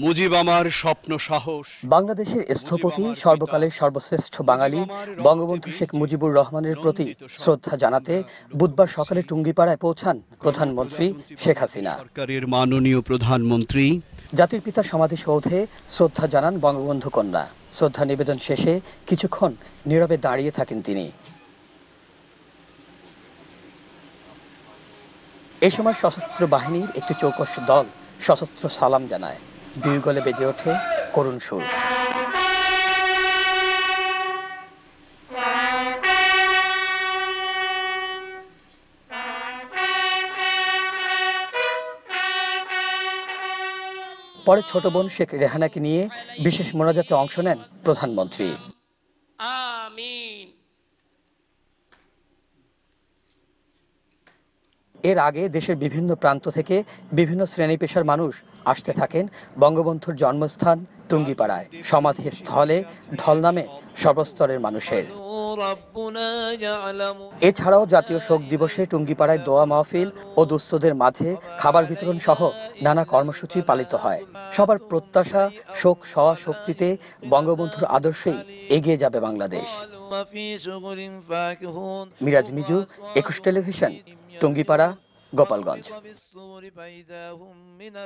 মুজিব আমার স্বপ্ন সাহস বাংলাদেশের স্থপতি সর্বকালের সর্বশ্রেষ্ঠ বাঙালি বঙ্গবন্ধু শেখ মুজিবুর রহমানের প্রতি শ্রদ্ধা জানাতে বুধবার সকালে টুঙ্গিপাড়ায় পৌঁছান প্রধানমন্ত্রী শেখ হাসিনা সরকারের মাননীয় প্রধানমন্ত্রী জাতির পিতা সমাধিসৌধে শ্রদ্ধা জানান বঙ্গবন্ধু কন্যা শ্রদ্ধা নিবেদন শেষে কিছুক্ষণ নীরবে দাঁড়িয়ে থাকেন তিনি এ সময় সশস্ত্র বাহিনীর একটি চৌকস দল সশস্ত্র সালাম জানায় দুই বেজে ওঠে করুণ সুর পরে ছোট বোন শেখ রেহানাকে নিয়ে বিশেষ মোনাজাতে অংশ নেন প্রধানমন্ত্রী আমিন এর আগে দেশের বিভিন্ন প্রান্ত থেকে বিভিন্ন শ্রেণী পেশার মানুষ আসতে থাকেন বঙ্গবন্ধুর জন্মস্থান টুঙ্গিপাড়ায় সমাধিস্থলে ঢল নামে সর্বস্তরের মানুষের এছাড়াও জাতীয় শোক দিবসে টুঙ্গিপাড়ায় দোয়া মাহফিল ও দুস্থদের মাঝে খাবার বিতরণ সহ নানা কর্মসূচি পালিত হয় সবার প্রত্যাশা শোক সহা শক্তিতে বঙ্গবন্ধুর আদর্শেই এগিয়ে যাবে বাংলাদেশ মিরাজ মিজু একুশ টেলিভিশন টঙ্গিপাড়া গোপালগঞ্জ